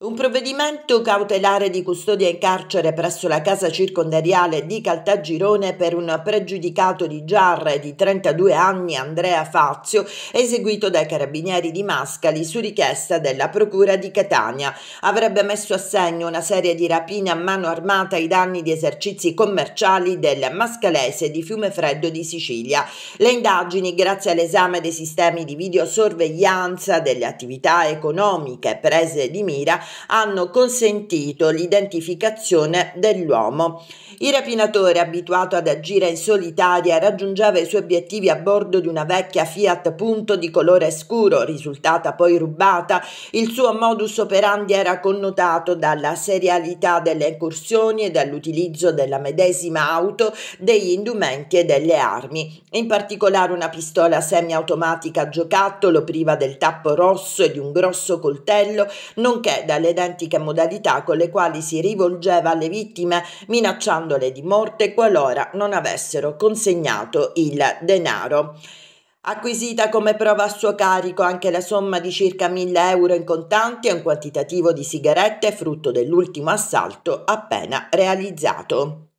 Un provvedimento cautelare di custodia in carcere presso la casa circondariale di Caltagirone per un pregiudicato di Giarre di 32 anni Andrea Fazio, eseguito dai carabinieri di Mascali su richiesta della procura di Catania. Avrebbe messo a segno una serie di rapine a mano armata ai danni di esercizi commerciali del Mascalese di Fiume Freddo di Sicilia. Le indagini, grazie all'esame dei sistemi di videosorveglianza delle attività economiche prese di mira, hanno consentito l'identificazione dell'uomo. Il rapinatore, abituato ad agire in solitaria, raggiungeva i suoi obiettivi a bordo di una vecchia Fiat Punto di colore scuro, risultata poi rubata. Il suo modus operandi era connotato dalla serialità delle incursioni e dall'utilizzo della medesima auto, degli indumenti e delle armi. In particolare una pistola semiautomatica a giocattolo priva del tappo rosso e di un grosso coltello, nonché da riproduceva le identiche modalità con le quali si rivolgeva alle vittime minacciandole di morte qualora non avessero consegnato il denaro. Acquisita come prova a suo carico anche la somma di circa 1000 euro in contanti e un quantitativo di sigarette frutto dell'ultimo assalto appena realizzato.